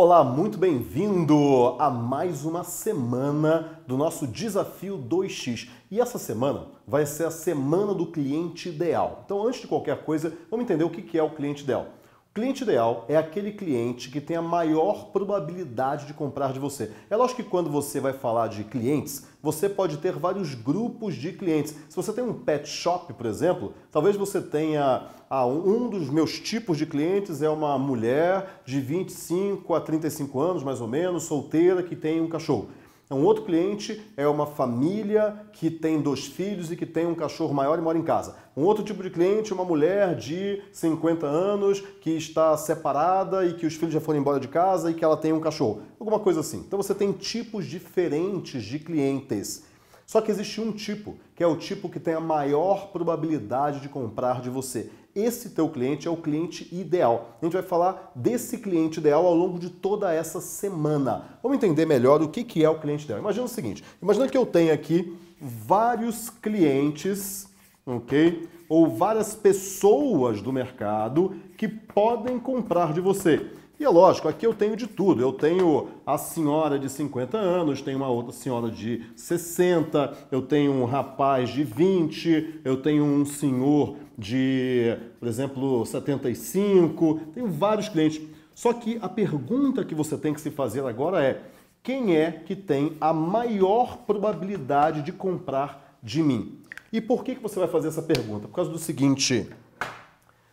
Olá, muito bem-vindo a mais uma semana do nosso Desafio 2x. E essa semana vai ser a semana do cliente ideal. Então, antes de qualquer coisa, vamos entender o que é o cliente ideal. Cliente ideal é aquele cliente que tem a maior probabilidade de comprar de você. É lógico que quando você vai falar de clientes, você pode ter vários grupos de clientes. Se você tem um pet shop, por exemplo, talvez você tenha ah, um dos meus tipos de clientes é uma mulher de 25 a 35 anos, mais ou menos, solteira, que tem um cachorro. É um outro cliente é uma família que tem dois filhos e que tem um cachorro maior e mora em casa. Um outro tipo de cliente é uma mulher de 50 anos que está separada e que os filhos já foram embora de casa e que ela tem um cachorro. Alguma coisa assim. Então você tem tipos diferentes de clientes. Só que existe um tipo, que é o tipo que tem a maior probabilidade de comprar de você esse teu cliente é o cliente ideal. A gente vai falar desse cliente ideal ao longo de toda essa semana. Vamos entender melhor o que é o cliente ideal. Imagina o seguinte, imagina que eu tenho aqui vários clientes, ok? Ou várias pessoas do mercado que podem comprar de você. E é lógico, aqui eu tenho de tudo. Eu tenho a senhora de 50 anos, tenho uma outra senhora de 60, eu tenho um rapaz de 20, eu tenho um senhor de, por exemplo, 75. Tenho vários clientes. Só que a pergunta que você tem que se fazer agora é: quem é que tem a maior probabilidade de comprar de mim? E por que, que você vai fazer essa pergunta? Por causa do seguinte: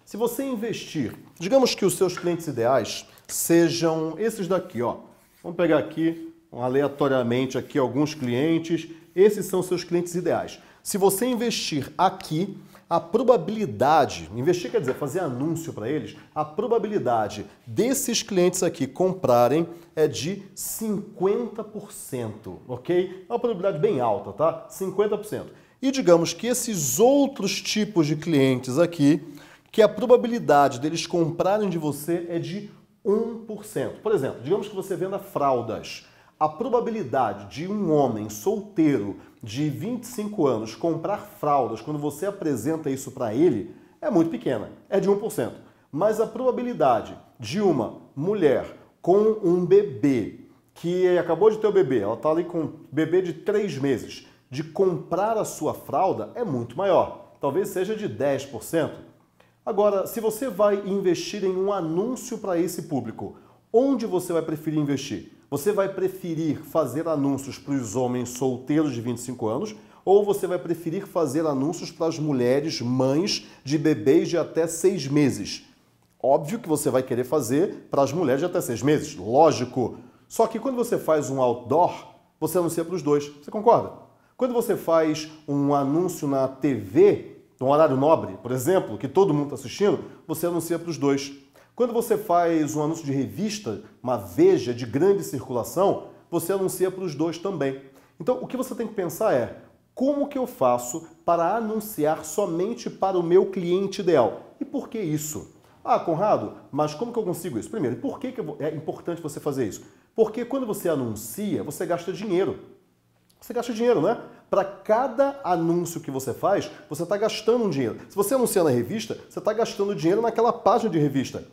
se você investir, digamos que os seus clientes ideais sejam esses daqui, ó. Vamos pegar aqui aleatoriamente aqui alguns clientes. Esses são seus clientes ideais. Se você investir aqui, a probabilidade, investir quer dizer fazer anúncio para eles, a probabilidade desses clientes aqui comprarem é de 50%, ok? É uma probabilidade bem alta, tá? 50%. E digamos que esses outros tipos de clientes aqui, que a probabilidade deles comprarem de você é de 1%. Por exemplo, digamos que você venda fraldas. A probabilidade de um homem solteiro de 25 anos comprar fraldas quando você apresenta isso para ele é muito pequena, é de 1%. Mas a probabilidade de uma mulher com um bebê que acabou de ter o bebê, ela está ali com um bebê de 3 meses, de comprar a sua fralda é muito maior, talvez seja de 10%. Agora, se você vai investir em um anúncio para esse público, onde você vai preferir investir? Você vai preferir fazer anúncios para os homens solteiros de 25 anos ou você vai preferir fazer anúncios para as mulheres mães de bebês de até seis meses? Óbvio que você vai querer fazer para as mulheres de até seis meses, lógico. Só que quando você faz um outdoor, você anuncia para os dois. Você concorda? Quando você faz um anúncio na TV, num horário nobre, por exemplo, que todo mundo está assistindo, você anuncia para os dois. Quando você faz um anúncio de revista, uma veja de grande circulação, você anuncia para os dois também. Então, o que você tem que pensar é como que eu faço para anunciar somente para o meu cliente ideal? E por que isso? Ah, Conrado, mas como que eu consigo isso? Primeiro, por que, que é importante você fazer isso? Porque quando você anuncia, você gasta dinheiro. Você gasta dinheiro, né? Para cada anúncio que você faz, você está gastando um dinheiro. Se você anuncia na revista, você está gastando dinheiro naquela página de revista.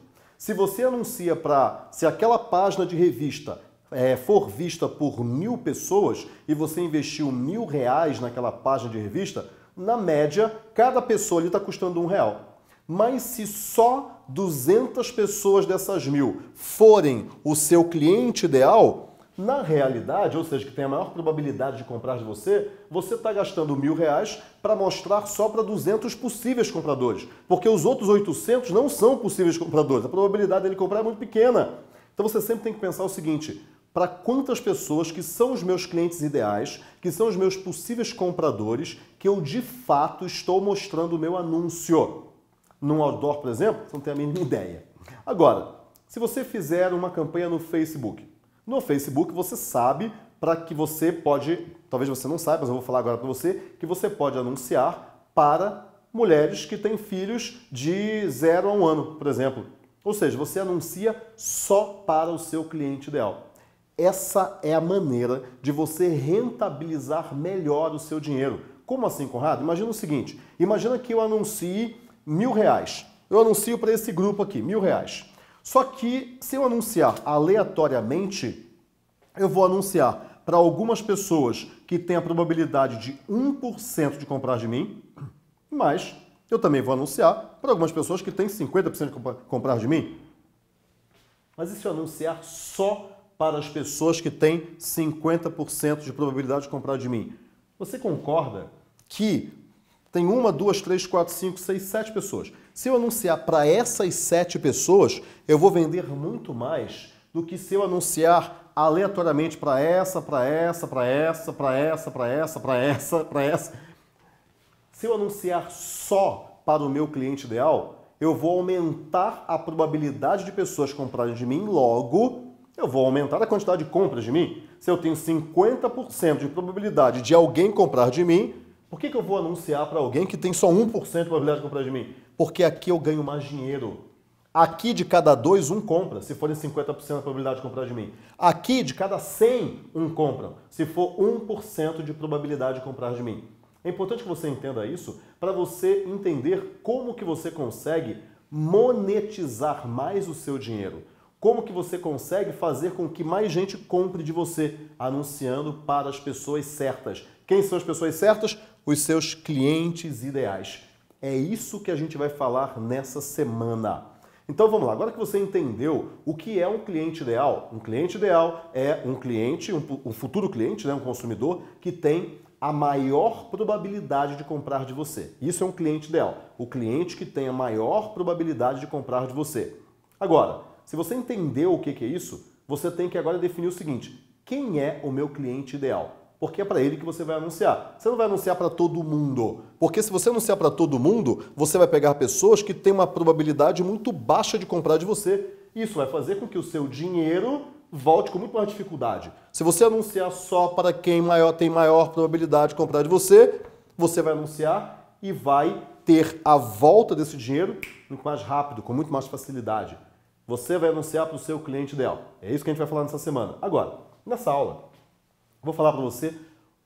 Se você anuncia para. Se aquela página de revista é, for vista por mil pessoas e você investiu mil reais naquela página de revista, na média, cada pessoa ali está custando um real. Mas se só 200 pessoas dessas mil forem o seu cliente ideal, na realidade, ou seja, que tem a maior probabilidade de comprar de você, você está gastando mil reais para mostrar só para 200 possíveis compradores, porque os outros 800 não são possíveis compradores. A probabilidade dele comprar é muito pequena. Então você sempre tem que pensar o seguinte: para quantas pessoas que são os meus clientes ideais, que são os meus possíveis compradores, que eu de fato estou mostrando o meu anúncio? Num outdoor, por exemplo, você não tem a mínima ideia. Agora, se você fizer uma campanha no Facebook, no Facebook você sabe para que você pode, talvez você não saiba, mas eu vou falar agora para você, que você pode anunciar para mulheres que têm filhos de 0 a 1 um ano, por exemplo. Ou seja, você anuncia só para o seu cliente ideal. Essa é a maneira de você rentabilizar melhor o seu dinheiro. Como assim, Conrado? Imagina o seguinte: imagina que eu anuncie mil reais. Eu anuncio para esse grupo aqui mil reais. Só que se eu anunciar aleatoriamente, eu vou anunciar para algumas pessoas que têm a probabilidade de 1% de comprar de mim, mas eu também vou anunciar para algumas pessoas que têm 50% de comprar de mim. Mas e se eu anunciar só para as pessoas que têm 50% de probabilidade de comprar de mim? Você concorda que tem uma, duas, três, quatro, cinco, seis, sete pessoas. Se eu anunciar para essas sete pessoas, eu vou vender muito mais do que se eu anunciar aleatoriamente para essa, para essa, para essa, para essa, para essa, para essa, para essa. Se eu anunciar só para o meu cliente ideal, eu vou aumentar a probabilidade de pessoas comprarem de mim, logo eu vou aumentar a quantidade de compras de mim. Se eu tenho 50% de probabilidade de alguém comprar de mim, por que, que eu vou anunciar para alguém que tem só 1% de probabilidade de comprar de mim? Porque aqui eu ganho mais dinheiro. Aqui de cada dois, um compra, se forem 50% da probabilidade de comprar de mim. Aqui de cada 100, um compra, se for 1% de probabilidade de comprar de mim. É importante que você entenda isso para você entender como que você consegue monetizar mais o seu dinheiro. Como que você consegue fazer com que mais gente compre de você, anunciando para as pessoas certas. Quem são as pessoas certas? os seus clientes ideais. É isso que a gente vai falar nessa semana. Então vamos lá, agora que você entendeu o que é um cliente ideal, um cliente ideal é um cliente, um, um futuro cliente, né, um consumidor que tem a maior probabilidade de comprar de você. Isso é um cliente ideal, o cliente que tem a maior probabilidade de comprar de você. Agora, se você entendeu o que é isso, você tem que agora definir o seguinte: quem é o meu cliente ideal? porque é para ele que você vai anunciar. Você não vai anunciar para todo mundo, porque se você anunciar para todo mundo, você vai pegar pessoas que têm uma probabilidade muito baixa de comprar de você. Isso vai fazer com que o seu dinheiro volte com muito mais dificuldade. Se você anunciar só para quem maior tem maior probabilidade de comprar de você, você vai anunciar e vai ter a volta desse dinheiro muito mais rápido, com muito mais facilidade. Você vai anunciar para o seu cliente ideal. É isso que a gente vai falar nessa semana. Agora, nessa aula, Vou falar para você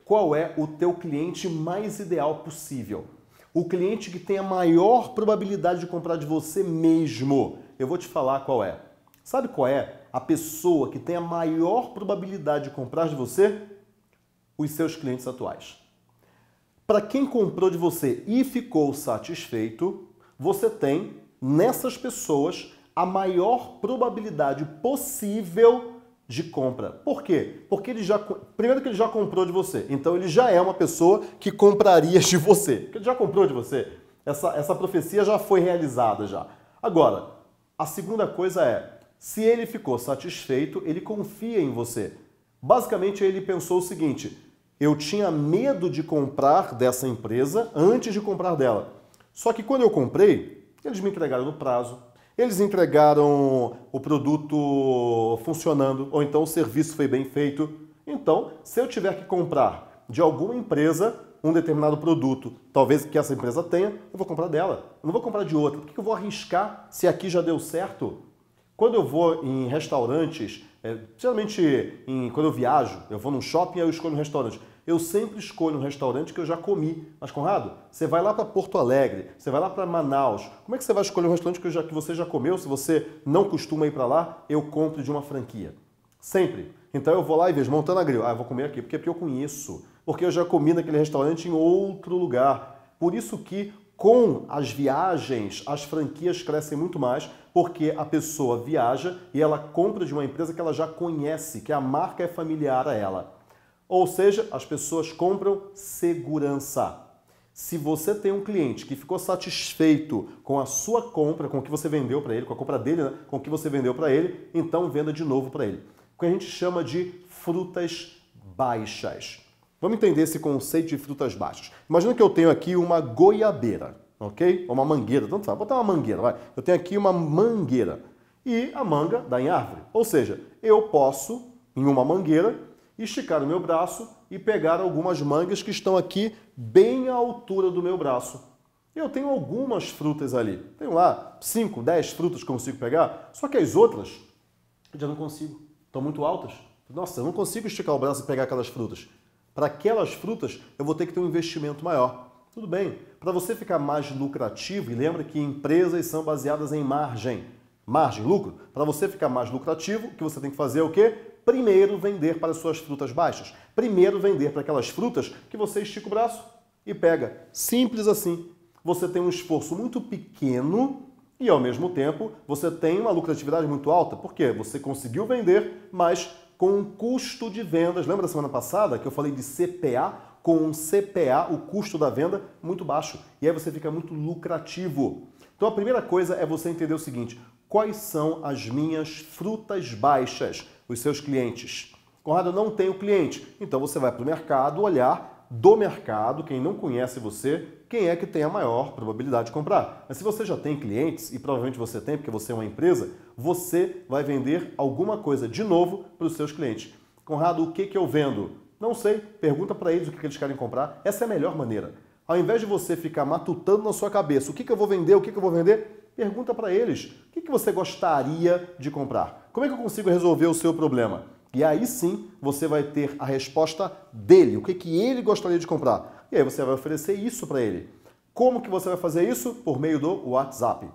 qual é o teu cliente mais ideal possível. O cliente que tem a maior probabilidade de comprar de você mesmo. Eu vou te falar qual é. Sabe qual é a pessoa que tem a maior probabilidade de comprar de você? Os seus clientes atuais. Para quem comprou de você e ficou satisfeito, você tem nessas pessoas a maior probabilidade possível de compra. Por quê? Porque ele já primeiro que ele já comprou de você, então ele já é uma pessoa que compraria de você. Porque ele já comprou de você. Essa essa profecia já foi realizada já. Agora, a segunda coisa é, se ele ficou satisfeito, ele confia em você. Basicamente ele pensou o seguinte: eu tinha medo de comprar dessa empresa antes de comprar dela. Só que quando eu comprei, eles me entregaram no prazo, eles entregaram o produto funcionando, ou então o serviço foi bem feito. Então, se eu tiver que comprar de alguma empresa um determinado produto, talvez que essa empresa tenha, eu vou comprar dela. Eu não vou comprar de outra. Por que eu vou arriscar se aqui já deu certo? Quando eu vou em restaurantes, é, geralmente em, quando eu viajo, eu vou num shopping e eu escolho um restaurante eu sempre escolho um restaurante que eu já comi. Mas, Conrado, você vai lá para Porto Alegre, você vai lá para Manaus. Como é que você vai escolher um restaurante que, já, que você já comeu? Se você não costuma ir para lá, eu compro de uma franquia. Sempre. Então eu vou lá e vejo Montana Grill. Ah, eu vou comer aqui porque é porque eu conheço. Porque eu já comi naquele restaurante em outro lugar. Por isso que com as viagens, as franquias crescem muito mais, porque a pessoa viaja e ela compra de uma empresa que ela já conhece, que a marca é familiar a ela. Ou seja, as pessoas compram segurança. Se você tem um cliente que ficou satisfeito com a sua compra, com o que você vendeu para ele, com a compra dele, né? com o que você vendeu para ele, então venda de novo para ele. O que a gente chama de frutas baixas. Vamos entender esse conceito de frutas baixas. Imagina que eu tenho aqui uma goiabeira, ok? Ou uma mangueira, tanto faz. Vou botar uma mangueira, vai. Eu tenho aqui uma mangueira e a manga dá em árvore. Ou seja, eu posso, em uma mangueira, esticar o meu braço e pegar algumas mangas que estão aqui bem à altura do meu braço. Eu tenho algumas frutas ali. Tenho lá 5, 10 frutas que eu consigo pegar, só que as outras eu já não consigo. Estão muito altas. Nossa, eu não consigo esticar o braço e pegar aquelas frutas. Para aquelas frutas, eu vou ter que ter um investimento maior. Tudo bem, para você ficar mais lucrativo, e lembra que empresas são baseadas em margem margem, lucro. Para você ficar mais lucrativo, o que você tem que fazer é o quê? Primeiro vender para as suas frutas baixas. Primeiro vender para aquelas frutas que você estica o braço e pega. Simples assim. Você tem um esforço muito pequeno e ao mesmo tempo você tem uma lucratividade muito alta, por quê você conseguiu vender, mas com um custo de vendas. Lembra da semana passada que eu falei de CPA? Com um CPA, o custo da venda muito baixo. E aí você fica muito lucrativo. Então a primeira coisa é você entender o seguinte: quais são as minhas frutas baixas, os seus clientes. Conrado, não tenho cliente. Então você vai para o mercado olhar do mercado, quem não conhece você, quem é que tem a maior probabilidade de comprar. Mas se você já tem clientes, e provavelmente você tem porque você é uma empresa, você vai vender alguma coisa de novo para os seus clientes. Conrado, o que, que eu vendo? Não sei, pergunta para eles o que, que eles querem comprar. Essa é a melhor maneira. Ao invés de você ficar matutando na sua cabeça o que, que eu vou vender, o que, que eu vou vender, Pergunta para eles o que, que você gostaria de comprar. Como é que eu consigo resolver o seu problema? E aí sim você vai ter a resposta dele, o que, que ele gostaria de comprar. E aí você vai oferecer isso para ele. Como que você vai fazer isso? Por meio do WhatsApp.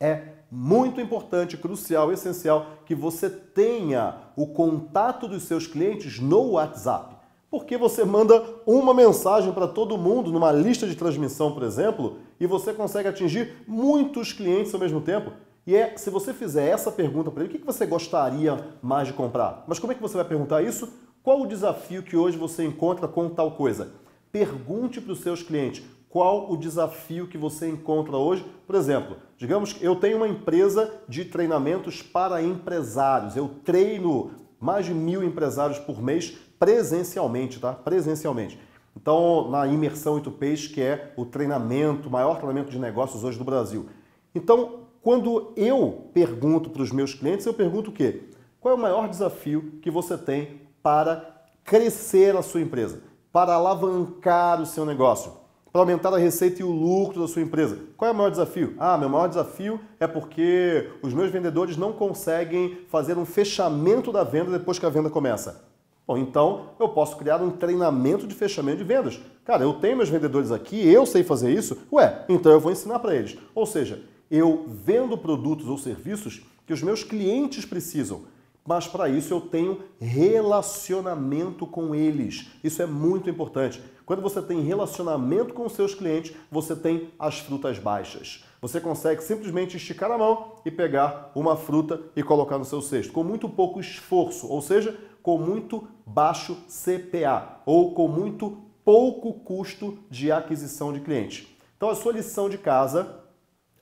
É muito importante, crucial, essencial que você tenha o contato dos seus clientes no WhatsApp. Porque você manda uma mensagem para todo mundo numa lista de transmissão, por exemplo, e você consegue atingir muitos clientes ao mesmo tempo. E é, se você fizer essa pergunta para ele, o que você gostaria mais de comprar? Mas como é que você vai perguntar isso? Qual o desafio que hoje você encontra com tal coisa? Pergunte para os seus clientes qual o desafio que você encontra hoje. Por exemplo, digamos que eu tenho uma empresa de treinamentos para empresários. Eu treino mais de mil empresários por mês presencialmente, tá? Presencialmente. Então, na imersão Peixe, que é o treinamento, maior treinamento de negócios hoje do Brasil. Então, quando eu pergunto para os meus clientes, eu pergunto o quê? Qual é o maior desafio que você tem para crescer a sua empresa, para alavancar o seu negócio, para aumentar a receita e o lucro da sua empresa? Qual é o maior desafio? Ah, meu maior desafio é porque os meus vendedores não conseguem fazer um fechamento da venda depois que a venda começa então eu posso criar um treinamento de fechamento de vendas. Cara, eu tenho meus vendedores aqui, eu sei fazer isso. Ué, então eu vou ensinar para eles. Ou seja, eu vendo produtos ou serviços que os meus clientes precisam, mas para isso eu tenho relacionamento com eles. Isso é muito importante. Quando você tem relacionamento com os seus clientes, você tem as frutas baixas. Você consegue simplesmente esticar a mão e pegar uma fruta e colocar no seu cesto, com muito pouco esforço. Ou seja, com muito baixo CPA ou com muito pouco custo de aquisição de cliente. Então a sua lição de casa,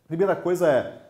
primeira coisa é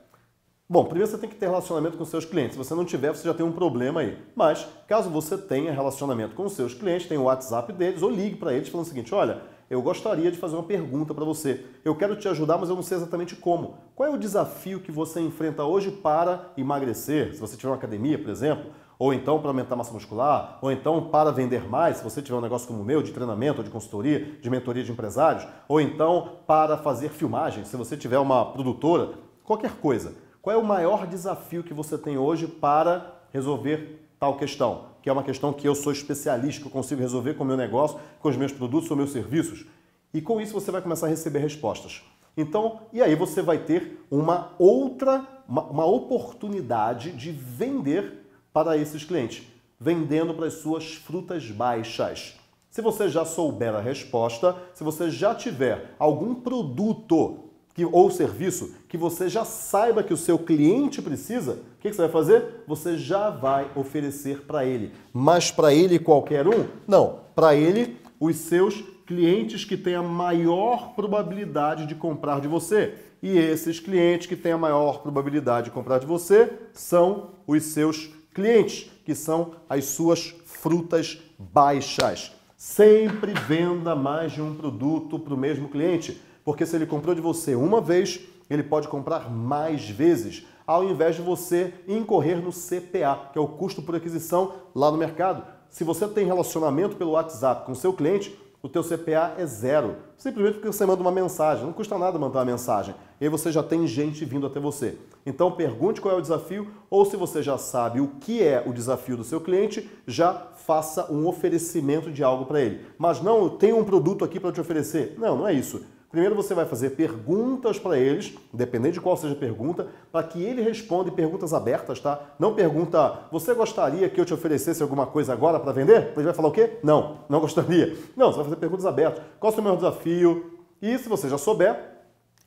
Bom, primeiro você tem que ter relacionamento com seus clientes. Se você não tiver, você já tem um problema aí. Mas, caso você tenha relacionamento com seus clientes, tenha o WhatsApp deles ou ligue para eles falando o seguinte: olha, eu gostaria de fazer uma pergunta para você. Eu quero te ajudar, mas eu não sei exatamente como. Qual é o desafio que você enfrenta hoje para emagrecer? Se você tiver uma academia, por exemplo, ou então para aumentar a massa muscular, ou então para vender mais, se você tiver um negócio como o meu, de treinamento, de consultoria, de mentoria de empresários, ou então para fazer filmagem, se você tiver uma produtora, qualquer coisa. Qual é o maior desafio que você tem hoje para resolver tal questão? Que é uma questão que eu sou especialista, que eu consigo resolver com o meu negócio, com os meus produtos ou meus serviços. E com isso você vai começar a receber respostas. Então, e aí você vai ter uma outra, uma, uma oportunidade de vender para esses clientes, vendendo para as suas frutas baixas. Se você já souber a resposta, se você já tiver algum produto que, ou serviço que você já saiba que o seu cliente precisa, o que, que você vai fazer? Você já vai oferecer para ele. Mas para ele qualquer um? Não. Para ele, os seus clientes que têm a maior probabilidade de comprar de você. E esses clientes que têm a maior probabilidade de comprar de você são os seus clientes clientes, que são as suas frutas baixas. Sempre venda mais de um produto para o mesmo cliente, porque se ele comprou de você uma vez, ele pode comprar mais vezes, ao invés de você incorrer no CPA, que é o custo por aquisição lá no mercado. Se você tem relacionamento pelo WhatsApp com seu cliente, o teu CPA é zero. Simplesmente porque você manda uma mensagem. Não custa nada mandar uma mensagem. E aí você já tem gente vindo até você. Então pergunte qual é o desafio, ou se você já sabe o que é o desafio do seu cliente, já faça um oferecimento de algo para ele. Mas não, tem um produto aqui para te oferecer. Não, não é isso. Primeiro você vai fazer perguntas para eles, dependendo de qual seja a pergunta, para que ele responda perguntas abertas, tá? Não pergunta, você gostaria que eu te oferecesse alguma coisa agora para vender? Ele vai falar o quê? Não, não gostaria. Não, você vai fazer perguntas abertas. Qual é o seu maior desafio? E se você já souber,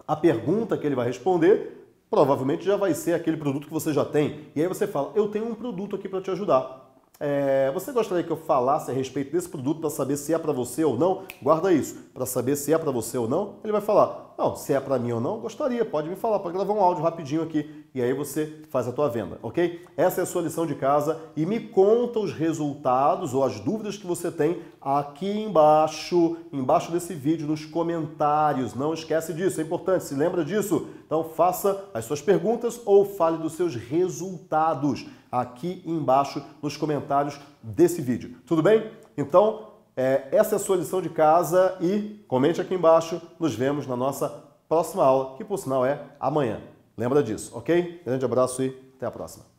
a pergunta que ele vai responder provavelmente já vai ser aquele produto que você já tem. E aí você fala, eu tenho um produto aqui para te ajudar. É, você gostaria que eu falasse a respeito desse produto para saber se é para você ou não? Guarda isso. Para saber se é para você ou não, ele vai falar: Não, se é para mim ou não, gostaria, pode me falar, pode gravar um áudio rapidinho aqui. E aí você faz a tua venda, ok? Essa é a sua lição de casa e me conta os resultados ou as dúvidas que você tem aqui embaixo, embaixo desse vídeo, nos comentários. Não esquece disso, é importante, se lembra disso. Então faça as suas perguntas ou fale dos seus resultados aqui embaixo nos comentários desse vídeo. Tudo bem? Então, é, essa é a sua lição de casa e comente aqui embaixo. Nos vemos na nossa próxima aula, que por sinal é amanhã. Lembra disso, ok? Grande abraço e até a próxima.